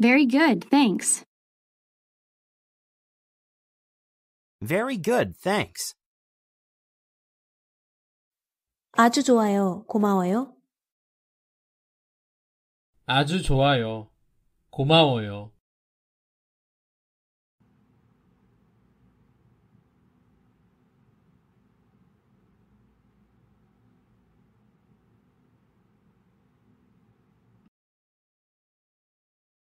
Very good, thanks. Very good, thanks. 아주 좋아요. 고마워요. 아주 좋아요. 고마워요.